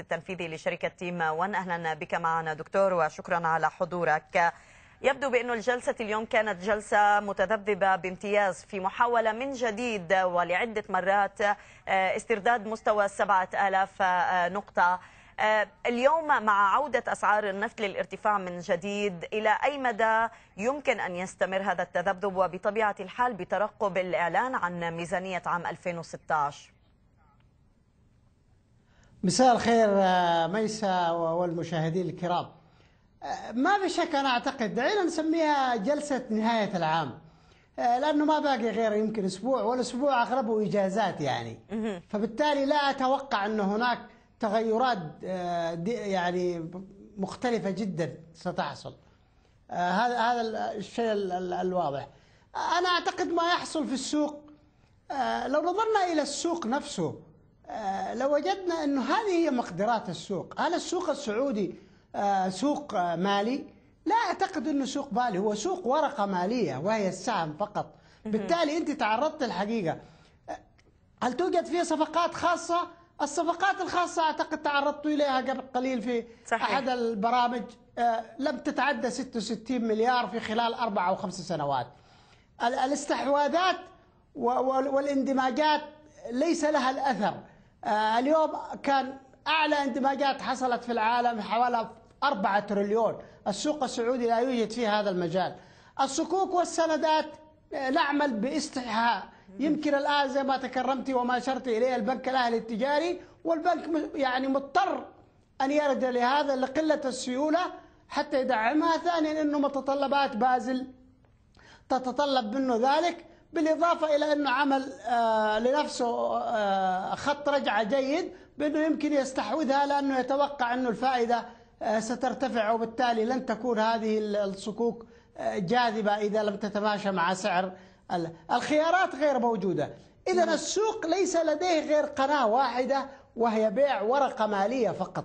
التنفيذي لشركة تيم وان أهلا بك معنا دكتور وشكرا على حضورك يبدو بأن الجلسة اليوم كانت جلسة متذبذبة بامتياز في محاولة من جديد ولعدة مرات آه، استرداد مستوى 7000 آه، نقطة آه، اليوم مع عودة أسعار النفط للارتفاع من جديد إلى أي مدى يمكن أن يستمر هذا التذبذب وبطبيعة الحال بترقب الإعلان عن ميزانية عام 2016؟ مساء الخير آه، ميسى والمشاهدين الكرام آه، ما في شك أنا أعتقد دعينا نسميها جلسة نهاية العام آه، لأنه ما باقي غير يمكن أسبوع والأسبوع أغلبه إجازات يعني فبالتالي لا أتوقع أن هناك تغيرات يعني مختلفة جدا ستحصل هذا هذا الشيء الواضح أنا أعتقد ما يحصل في السوق لو نظرنا إلى السوق نفسه آه، لوجدنا أن هذه هي مقدرات السوق هل السوق السعودي آه، سوق مالي؟ لا أعتقد أنه سوق مالي هو سوق ورقة مالية وهي السهم فقط بالتالي أنت تعرضت الحقيقه آه، هل توجد فيها صفقات خاصة؟ الصفقات الخاصة أعتقد تعرضت إليها قبل قليل في صحيح. أحد البرامج لم تتعدى 66 مليار في خلال أربع أو خمس سنوات الاستحواذات والاندماجات ليس لها الأثر آه، اليوم كان أعلى اندماجات حصلت في العالم حوالي 4 تريليون السوق السعودي لا يوجد فيه هذا المجال الصكوك والسندات نعمل آه، باستحاء يمكن الآن زي ما تكرمتي وما أشرت إليه البنك الأهلي التجاري والبنك يعني مضطر أن يرد لهذا لقلة السيولة حتى يدعمها ثانيا أنه متطلبات بازل تتطلب منه ذلك بالإضافة إلى أنه عمل آه، لنفسه آه، خط رجعة جيد بأنه يمكن يستحوذها لأنه يتوقع أنه الفائدة آه، سترتفع وبالتالي لن تكون هذه الصكوك جاذبة إذا لم تتماشى مع سعر الخيارات غير موجودة إذا نعم. السوق ليس لديه غير قناة واحدة وهي بيع ورقة مالية فقط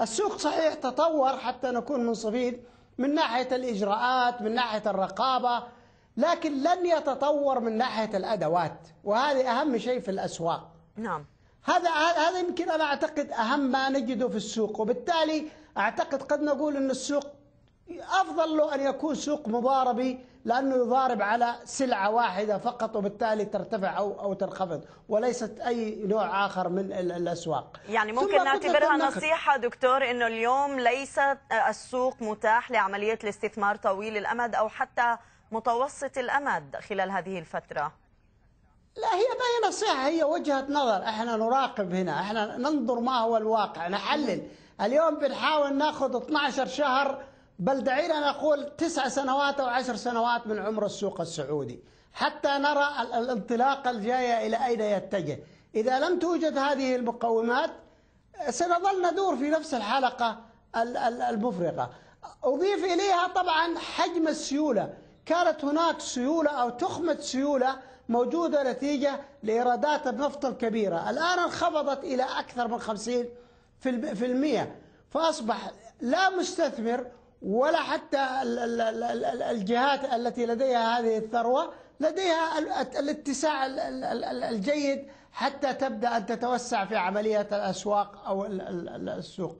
السوق صحيح تطور حتى نكون منصفين من ناحية الإجراءات من ناحية الرقابة لكن لن يتطور من ناحية الأدوات وهذه أهم شيء في الأسواق نعم هذا هذا يمكن أنا أعتقد أهم ما نجده في السوق وبالتالي أعتقد قد نقول أن السوق أفضل له أن يكون سوق مضاربي لأنه يضارب على سلعة واحدة فقط وبالتالي ترتفع أو أو تنخفض وليست أي نوع آخر من الأسواق يعني ممكن نعتبرها نصيحة دكتور أنه اليوم ليس السوق متاح لعملية الاستثمار طويل الأمد أو حتى متوسط الأمد خلال هذه الفترة؟ لا هي ما هي نصيحة هي وجهة نظر احنا نراقب هنا احنا ننظر ما هو الواقع نحلل اليوم بنحاول ناخذ 12 شهر بل دعينا نقول تسع سنوات أو عشر سنوات من عمر السوق السعودي حتى نرى الانطلاقة الجاية إلى أين يتجه إذا لم توجد هذه المقومات سنظل ندور في نفس الحلقة المفرقة أضيف إليها طبعا حجم السيولة كانت هناك سيولة أو تخمة سيولة موجودة نتيجة لإيرادات النفط الكبيرة الآن انخفضت إلى أكثر من 50 في المية فأصبح لا مستثمر ولا حتى الجهات التي لديها هذه الثروة لديها الاتساع الجيد حتى تبدأ أن تتوسع في عملية الأسواق أو السوق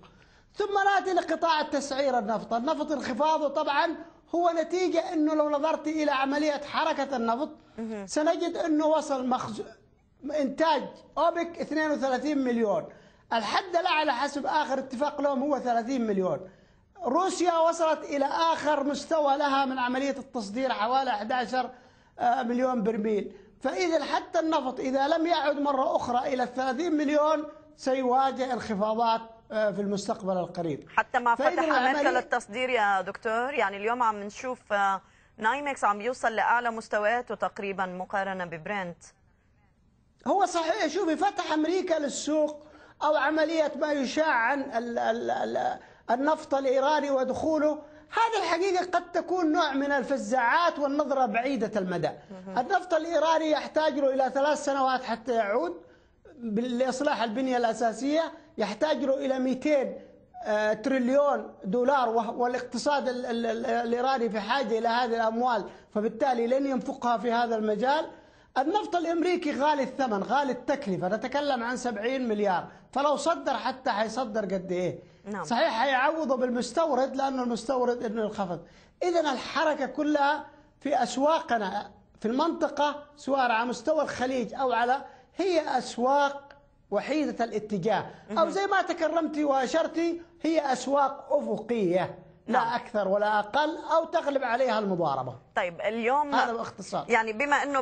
ثم نأتي لقطاع التسعير النفط النفط انخفاضه طبعا هو نتيجة أنه لو نظرت إلى عملية حركة النفط سنجد أنه وصل مخز... إنتاج أوبك 32 مليون الحد الأعلى حسب آخر اتفاق لهم هو 30 مليون روسيا وصلت إلى آخر مستوى لها من عملية التصدير حوالي 11 آه، مليون برميل فإذا حتى النفط إذا لم يعد مرة أخرى إلى 30 مليون سيواجه انخفاضات آه، في المستقبل القريب حتى مع فتح امريكا للتصدير يا دكتور يعني اليوم عم نشوف آه، نايمكس عم يوصل لاعلى مستوياته تقريبا مقارنه ببرنت هو صحيح شوفي فتح امريكا للسوق او عمليه ما يشاع عن النفط الايراني ودخوله هذه الحقيقه قد تكون نوع من الفزاعات والنظره بعيده المدى النفط الايراني يحتاج له الى ثلاث سنوات حتى يعود لاصلاح البنيه الاساسيه يحتاج له إلى 200 آه، تريليون دولار والاقتصاد الإيراني في حاجة إلى هذه الأموال فبالتالي لن ينفقها في هذا المجال النفط الامريكي غالي الثمن غالي التكلفه نتكلم عن 70 مليار فلو صدر حتى حيصدر قد ايه نعم. صحيح حيعوضه بالمستورد لانه المستورد انه ينخفض اذا الحركه كلها في اسواقنا في المنطقه سواء على مستوى الخليج او على هي اسواق وحيدة الاتجاه أو زي ما تكرمتي وأشرتي هي أسواق أفقية لا نعم. أكثر ولا أقل أو تغلب عليها المضاربة طيب اليوم هذا باختصار يعني بما أنه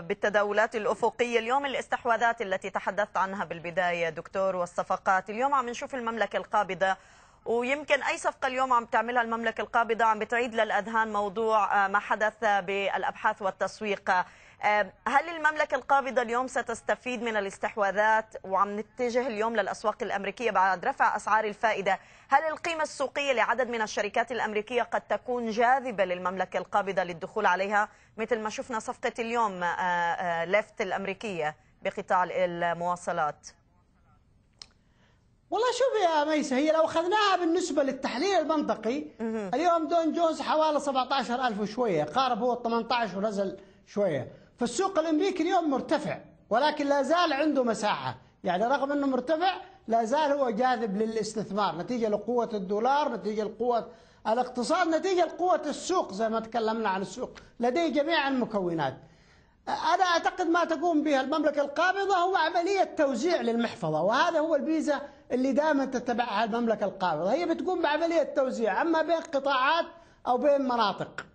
بالتداولات الأفقية اليوم الاستحواذات التي تحدثت عنها بالبداية دكتور والصفقات اليوم عم نشوف المملكة القابضة ويمكن أي صفقة اليوم عم تعملها المملكة القابضة عم بتعيد للأذهان موضوع آه، ما حدث بالأبحاث والتسويق آه، هل المملكة القابضة اليوم ستستفيد من الاستحواذات وعم نتجه اليوم للأسواق الأمريكية بعد رفع أسعار الفائدة هل القيمة السوقية لعدد من الشركات الأمريكية قد تكون جاذبة للمملكة القابضة للدخول عليها مثل ما شفنا صفقة اليوم آه، ليفت الأمريكية بقطاع المواصلات والله شوف يا ميسة هي لو أخذناها بالنسبة للتحليل المنطقي اليوم دون جونز حوالي 17000 وشوية قارب هو 18 ونزل شوية فالسوق الأمريكي اليوم مرتفع ولكن لا زال عنده مساحة يعني رغم أنه مرتفع لا زال هو جاذب للاستثمار نتيجة لقوة الدولار نتيجة لقوة الاقتصاد نتيجة لقوة السوق زي ما تكلمنا عن السوق لديه جميع المكونات أنا أعتقد ما تقوم بها المملكة القابضة هو عملية توزيع للمحفظة وهذا هو الفيزا اللي دائما تتبعها المملكة القابضة هي بتقوم بعملية توزيع أما بين قطاعات أو بين مناطق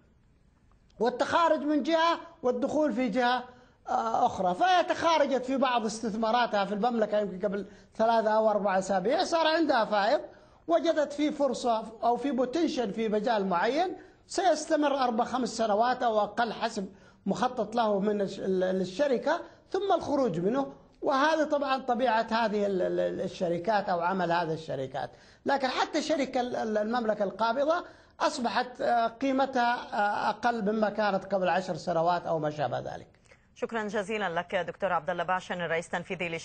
والتخارج من جهة والدخول في جهة آه، أخرى فهي تخارجت في بعض استثماراتها في المملكة يمكن قبل ثلاثة أو أربعة أسابيع صار عندها فائض وجدت في فرصة أو في بوتنشل في مجال معين سيستمر أربع خمس سنوات أو أقل حسب مخطط له من الشركة ثم الخروج منه وهذا طبعا طبيعة هذه الشركات أو عمل هذه الشركات لكن حتى شركة المملكة القابضة أصبحت آه، قيمتها آه، أقل مما كانت قبل عشر سنوات أو ما شابه ذلك شكرا جزيلا لك دكتور عبد الله باشن الرئيس التنفيذي